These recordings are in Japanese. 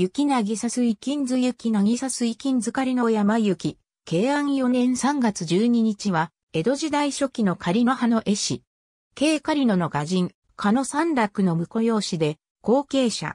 雪なぎさ水金図雪なぎさ水金図仮の山雪。慶安4年3月12日は、江戸時代初期の仮の葉の絵師。慶仮野の画人、加野三楽の婿養子で、後継者。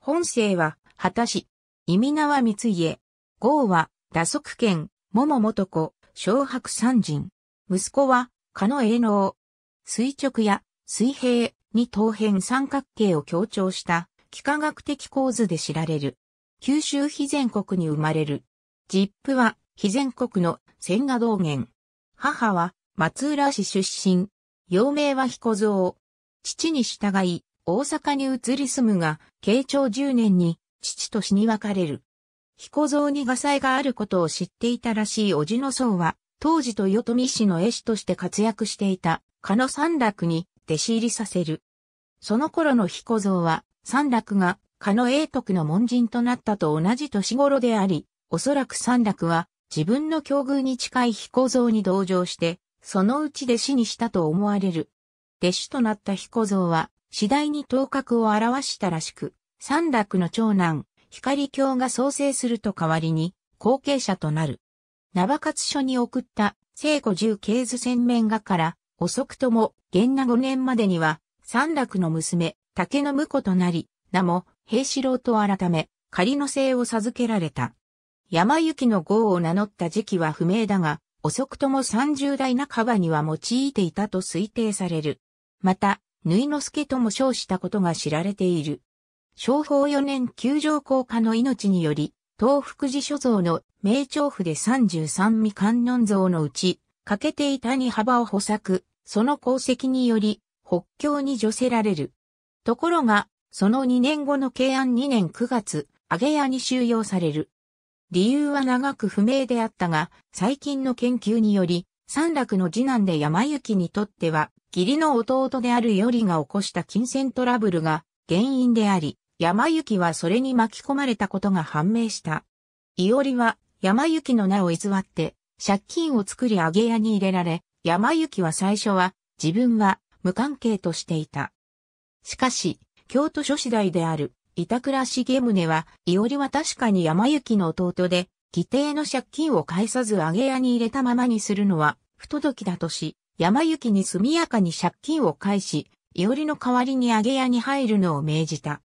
本姓は、果たし。意味名は三家。号は、打足剣、桃元子、小白三人。息子は、加野栄能。垂直や、水平に等辺三角形を強調した幾何学的構図で知られる。九州非全国に生まれる。実父は非全国の千賀道元。母は松浦市出身。幼名は彦蔵。父に従い、大阪に移り住むが、慶長10年に父と死に別れる。彦蔵に画才があることを知っていたらしい叔父の僧は、当時と豊臣氏の絵師として活躍していた、加野三楽に弟子入りさせる。その頃の彦蔵は、三楽が、加の英徳の門人となったと同じ年頃であり、おそらく三楽は、自分の境遇に近い彦像に同情して、そのうち弟子にしたと思われる。弟子となった彦像は、次第に頭角を表したらしく、三楽の長男、光教が創生すると代わりに、後継者となる。場勝書に送った、聖五十経図洗面画から、遅くとも、現那五年までには、三楽の娘、竹の婿となり、名も、平四郎と改め、仮の姓を授けられた。山行の号を名乗った時期は不明だが、遅くとも30代半ばには用いていたと推定される。また、縫之助とも称したことが知られている。昭法4年九条降下の命により、東福寺所蔵の名調布で33未観音像のうち、欠けていたに幅を補作、その功績により、北京に除せられる。ところが、その2年後の慶安2年9月、揚げ屋に収容される。理由は長く不明であったが、最近の研究により、三落の次男で山行にとっては、義理の弟であるよりが起こした金銭トラブルが原因であり、山行はそれに巻き込まれたことが判明した。いおりは山行の名を偽って、借金を作り揚げ屋に入れられ、山行は最初は自分は無関係としていた。しかし、京都諸次第である板倉重宗は、伊織は確かに山行の弟で、義弟の借金を返さず上げ屋に入れたままにするのは、不届きだとし、山行に速やかに借金を返し、伊織の代わりに上げ屋に入るのを命じた。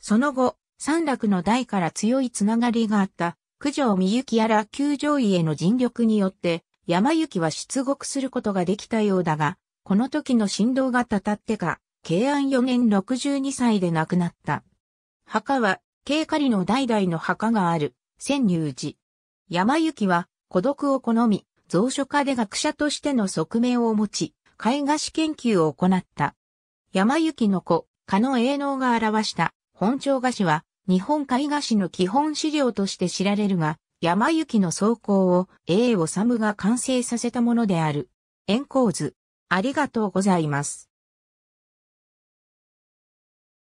その後、三楽の代から強いつながりがあった、九条美幸やら九条家への尽力によって、山行は出獄することができたようだが、この時の振動がたたってか、慶安4年62歳で亡くなった。墓は、慶狩りの代々の墓がある、仙入寺。山行は、孤独を好み、蔵書家で学者としての側面を持ち、絵画史研究を行った。山行の子、加の営農が表した本庁菓子は、日本絵画史の基本資料として知られるが、山行の草稿を A 治が完成させたものである。円光図。ありがとうございます。